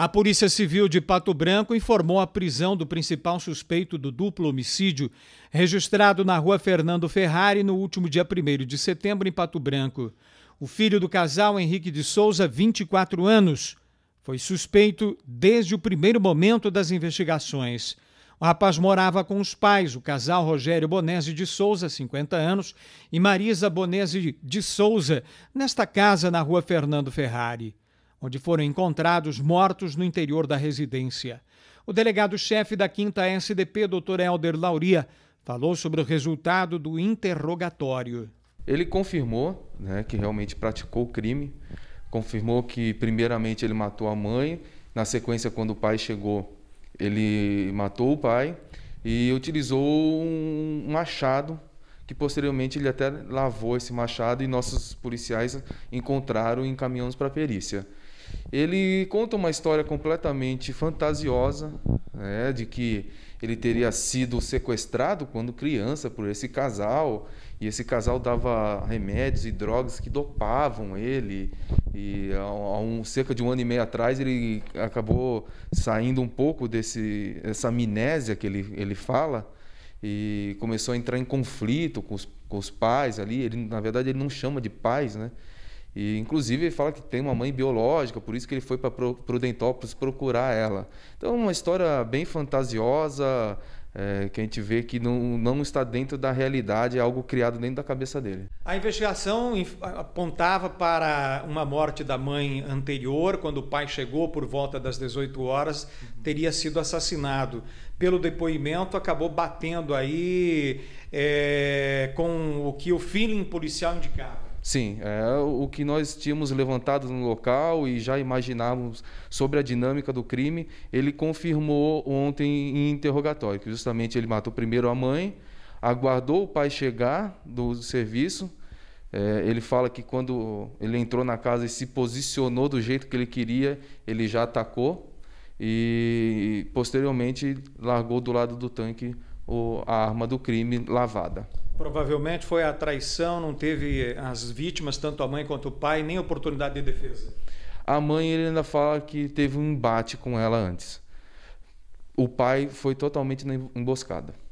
A Polícia Civil de Pato Branco informou a prisão do principal suspeito do duplo homicídio registrado na rua Fernando Ferrari no último dia 1 de setembro em Pato Branco. O filho do casal, Henrique de Souza, 24 anos, foi suspeito desde o primeiro momento das investigações. O rapaz morava com os pais, o casal Rogério Bonese de Souza, 50 anos, e Marisa Bonese de Souza, nesta casa na rua Fernando Ferrari onde foram encontrados mortos no interior da residência. O delegado-chefe da 5 SDP, Dr. Helder Lauria, falou sobre o resultado do interrogatório. Ele confirmou né, que realmente praticou o crime, confirmou que, primeiramente, ele matou a mãe, na sequência, quando o pai chegou, ele matou o pai e utilizou um machado que posteriormente ele até lavou esse machado e nossos policiais encontraram e encaminhamos para a perícia. Ele conta uma história completamente fantasiosa, né, de que ele teria sido sequestrado quando criança por esse casal, e esse casal dava remédios e drogas que dopavam ele. E há um, cerca de um ano e meio atrás ele acabou saindo um pouco desse essa amnésia que ele, ele fala e começou a entrar em conflito com os, com os pais ali. Ele, na verdade, ele não chama de pais, né? E, inclusive, ele fala que tem uma mãe biológica, por isso que ele foi para Prudentópolis procurar ela. Então, é uma história bem fantasiosa, é, que a gente vê que não, não está dentro da realidade, é algo criado dentro da cabeça dele. A investigação apontava para uma morte da mãe anterior, quando o pai chegou por volta das 18 horas, teria sido assassinado. Pelo depoimento, acabou batendo aí é, com o que o feeling policial indicava. Sim, é o que nós tínhamos levantado no local e já imaginávamos sobre a dinâmica do crime, ele confirmou ontem em interrogatório, que justamente ele matou primeiro a mãe, aguardou o pai chegar do serviço. É, ele fala que quando ele entrou na casa e se posicionou do jeito que ele queria, ele já atacou e posteriormente largou do lado do tanque o, a arma do crime lavada. Provavelmente foi a traição, não teve as vítimas, tanto a mãe quanto o pai, nem oportunidade de defesa. A mãe ele ainda fala que teve um embate com ela antes. O pai foi totalmente na emboscada.